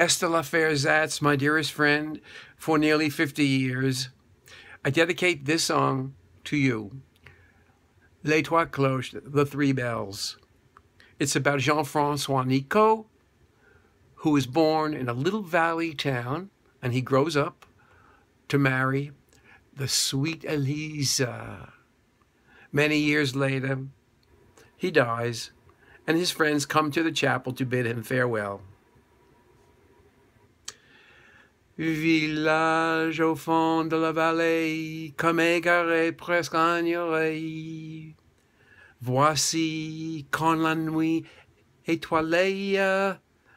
Esther zatz, my dearest friend, for nearly 50 years, I dedicate this song to you. Les Trois Cloches, The Three Bells. It's about Jean-Francois Nico, who is born in a little valley town, and he grows up to marry the sweet Elisa. Many years later, he dies, and his friends come to the chapel to bid him farewell. village au fond de la vallée, comme égaré, presque ignoré. Voici, quand la nuit étoilée,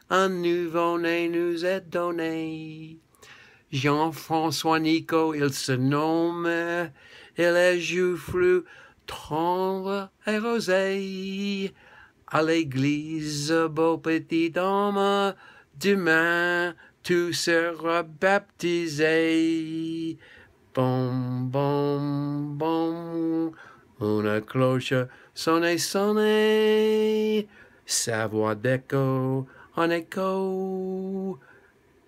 un nouveau-né nous est donné. Jean-François Nico, il se nomme, il est joufflu, tendre et rosé. À l'église, beau petit homme, demain, tu seras baptisé. Bon, bon, bon, une cloche sonne, sonne, sa voix d'écho en écho.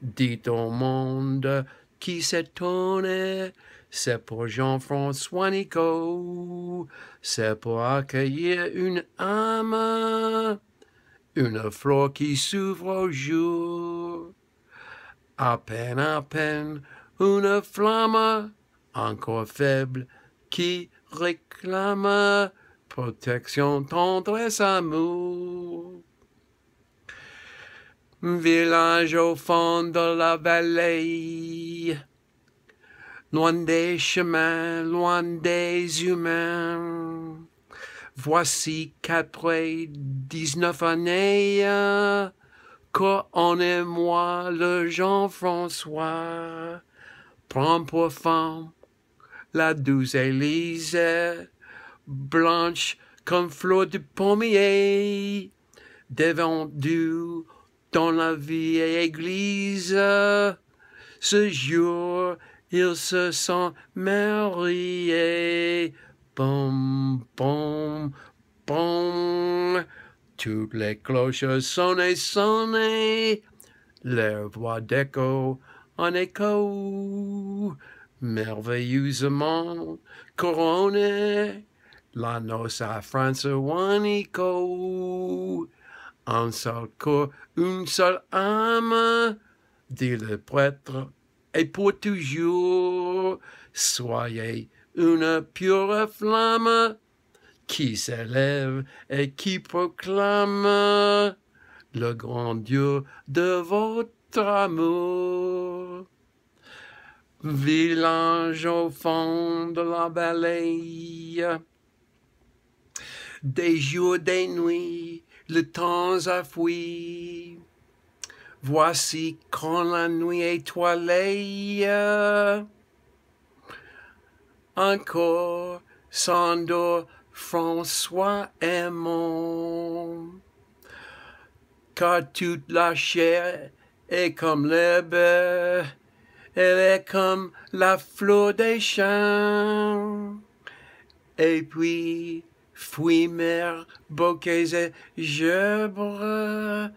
Dit au monde qui s'étonne, c'est pour Jean-François Nico, c'est pour accueillir une âme, une fleur qui s'ouvre au jour. À peine, à peine, une flamme encore faible qui réclame protection, tendresse, amour. Village au fond de la vallée, loin des chemins, loin des humains. Voici quatre et dix-neuf années quand moi, le Jean-François, prend pour femme la douce Élise, blanche comme fleur de pommier, dévendue dans la vieille église. Ce jour, il se sent marié. Toutes les cloches sonnent, sonnent, leurs voix d'écho en écho, merveilleusement couronnées, la noce à France Wanico. Un seul corps, une seule âme, dit le prêtre, et pour toujours, soyez une pure flamme qui s'élève et qui proclame le grand Dieu de votre amour. Village au fond de la vallée, des jours, des nuits, le temps a fui. Voici quand la nuit étoilée, encore s'endort François Aymon. Car toute la chair est comme l'herbe, elle est comme la fleur des champs. Et puis, fuis mer, bouquets et gebres,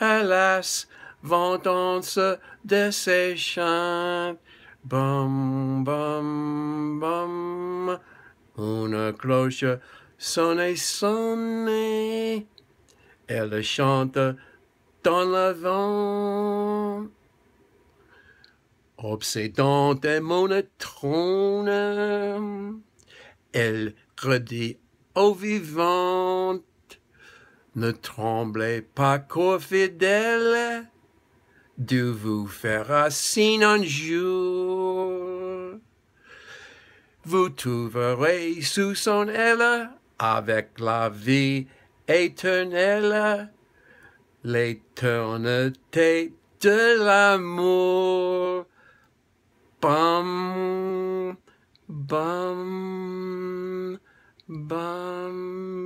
alas, ventance de ces champs. Bum, bum, bum. Une cloche sonne, sonne. Elle chante dans l'avant. vent. Obsédante mon trône, Elle redit aux vivantes. Ne tremblez pas, corps fidèle, de vous faire signe un jour vous trouverez sous son aile, avec la vie éternelle, l'éternité de l'amour. Bam, bam, bam.